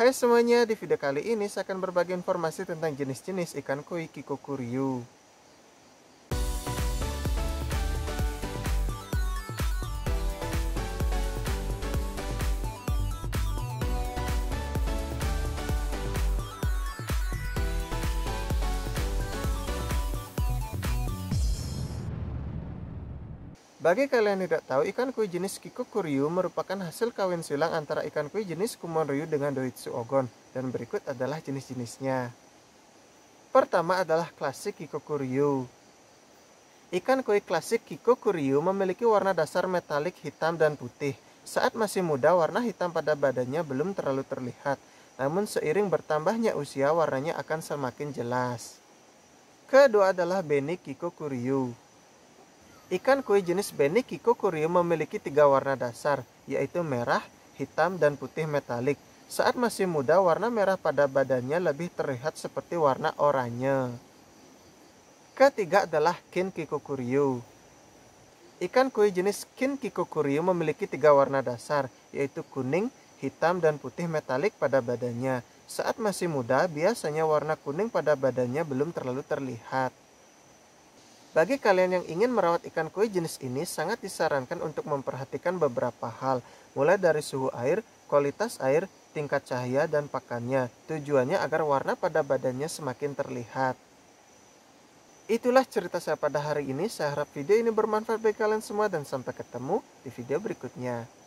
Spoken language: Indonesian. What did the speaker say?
Hai semuanya, di video kali ini saya akan berbagi informasi tentang jenis-jenis ikan koi kikokuryu. Bagi kalian yang tidak tahu, ikan koi jenis Kikokuryu merupakan hasil kawin silang antara ikan koi jenis Kumonryu dengan Doitsu Ogon, dan berikut adalah jenis-jenisnya. Pertama adalah klasik Kikokuryu. Ikan koi klasik Kikokuryu memiliki warna dasar metalik hitam dan putih. Saat masih muda, warna hitam pada badannya belum terlalu terlihat, namun seiring bertambahnya usia, warnanya akan semakin jelas. Kedua adalah Beni Kikokuryu. Ikan koi jenis Beni Kikokurium memiliki tiga warna dasar, yaitu merah, hitam, dan putih metalik. Saat masih muda, warna merah pada badannya lebih terlihat seperti warna oranye. Ketiga adalah Kin Kikokuryu. Ikan koi jenis Kin Kikokuryu memiliki tiga warna dasar, yaitu kuning, hitam, dan putih metalik pada badannya. Saat masih muda, biasanya warna kuning pada badannya belum terlalu terlihat. Bagi kalian yang ingin merawat ikan koi jenis ini, sangat disarankan untuk memperhatikan beberapa hal, mulai dari suhu air, kualitas air, tingkat cahaya, dan pakannya. Tujuannya agar warna pada badannya semakin terlihat. Itulah cerita saya pada hari ini. Saya harap video ini bermanfaat bagi kalian semua dan sampai ketemu di video berikutnya.